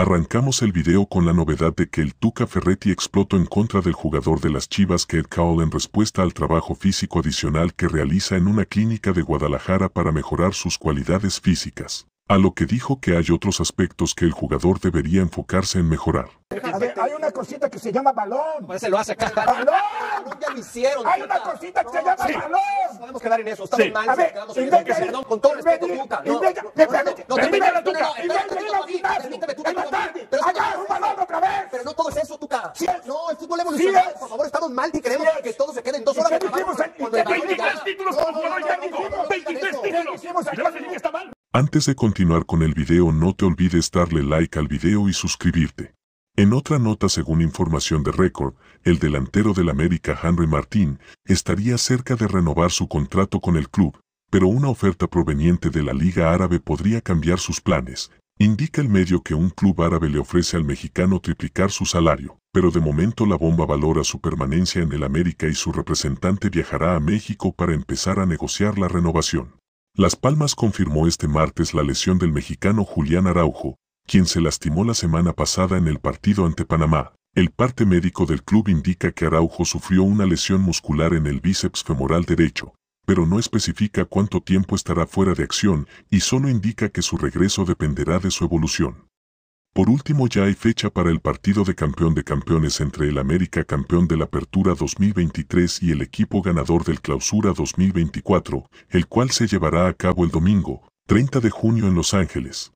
Arrancamos el video con la novedad de que el Tuca Ferretti explotó en contra del jugador de las Chivas Ked Cowell en respuesta al trabajo físico adicional que realiza en una clínica de Guadalajara para mejorar sus cualidades físicas, a lo que dijo que hay otros aspectos que el jugador debería enfocarse en mejorar. A ver, hay una cosita que se llama balón. Pues se lo hace acá. ¡Balón! Ya lo hicieron. Hay una cosita que se llama balón. Podemos quedar en eso. Estamos mal. A ver, con todo respeto, Tuca. No, no todo es eso, No, el fútbol Por favor, estamos mal y que se horas. títulos Antes de continuar con el video no te olvides darle like al video y suscribirte. En otra nota según información de récord, el delantero del América Henry Martín estaría cerca de renovar su contrato con el club, pero una oferta proveniente de la Liga Árabe podría cambiar sus planes, Indica el medio que un club árabe le ofrece al mexicano triplicar su salario, pero de momento la bomba valora su permanencia en el América y su representante viajará a México para empezar a negociar la renovación. Las Palmas confirmó este martes la lesión del mexicano Julián Araujo, quien se lastimó la semana pasada en el partido ante Panamá. El parte médico del club indica que Araujo sufrió una lesión muscular en el bíceps femoral derecho, pero no especifica cuánto tiempo estará fuera de acción y solo indica que su regreso dependerá de su evolución. Por último, ya hay fecha para el partido de campeón de campeones entre el América campeón de la Apertura 2023 y el equipo ganador del Clausura 2024, el cual se llevará a cabo el domingo, 30 de junio en Los Ángeles.